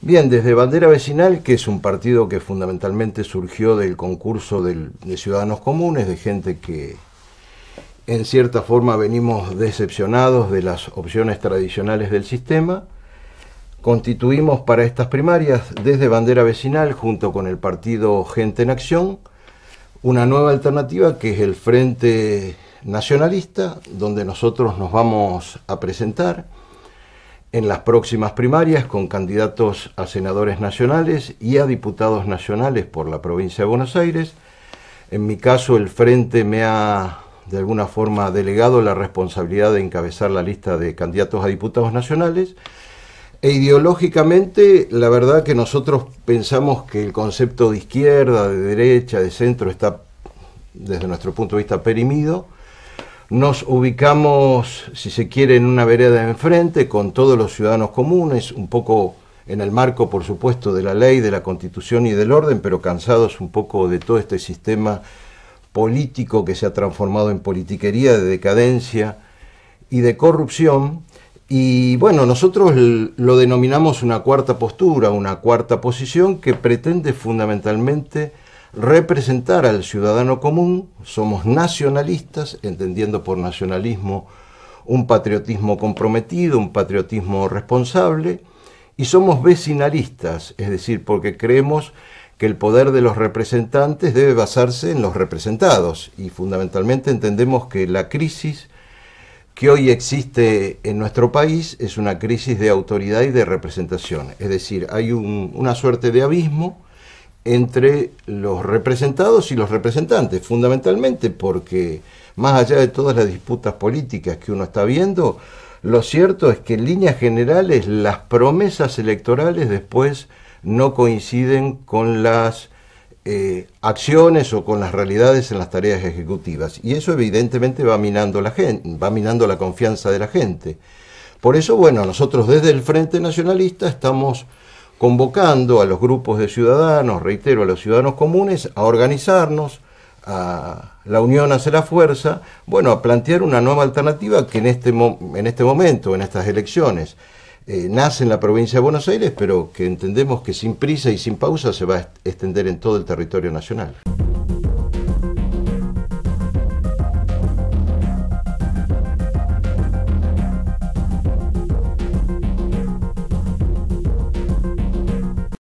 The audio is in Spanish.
Bien, desde Bandera Vecinal, que es un partido que fundamentalmente surgió del concurso de ciudadanos comunes, de gente que en cierta forma venimos decepcionados de las opciones tradicionales del sistema, constituimos para estas primarias desde Bandera Vecinal, junto con el partido Gente en Acción, una nueva alternativa que es el Frente Nacionalista, donde nosotros nos vamos a presentar en las próximas primarias con candidatos a senadores nacionales y a diputados nacionales por la provincia de Buenos Aires. En mi caso, el Frente me ha de alguna forma delegado la responsabilidad de encabezar la lista de candidatos a diputados nacionales. E ideológicamente, la verdad que nosotros pensamos que el concepto de izquierda, de derecha, de centro está, desde nuestro punto de vista, perimido nos ubicamos, si se quiere, en una vereda de enfrente con todos los ciudadanos comunes, un poco en el marco, por supuesto, de la ley, de la constitución y del orden, pero cansados un poco de todo este sistema político que se ha transformado en politiquería, de decadencia y de corrupción. Y bueno, nosotros lo denominamos una cuarta postura, una cuarta posición que pretende fundamentalmente representar al ciudadano común, somos nacionalistas, entendiendo por nacionalismo un patriotismo comprometido, un patriotismo responsable, y somos vecinalistas, es decir, porque creemos que el poder de los representantes debe basarse en los representados, y fundamentalmente entendemos que la crisis que hoy existe en nuestro país es una crisis de autoridad y de representación, es decir, hay una suerte de abismo, entre los representados y los representantes, fundamentalmente porque más allá de todas las disputas políticas que uno está viendo, lo cierto es que en líneas generales las promesas electorales después no coinciden con las eh, acciones o con las realidades en las tareas ejecutivas. Y eso evidentemente va minando, la gente, va minando la confianza de la gente. Por eso, bueno, nosotros desde el Frente Nacionalista estamos convocando a los grupos de ciudadanos, reitero, a los ciudadanos comunes, a organizarnos, a la unión hace la fuerza, bueno, a plantear una nueva alternativa que en este, en este momento, en estas elecciones, eh, nace en la provincia de Buenos Aires, pero que entendemos que sin prisa y sin pausa se va a extender en todo el territorio nacional.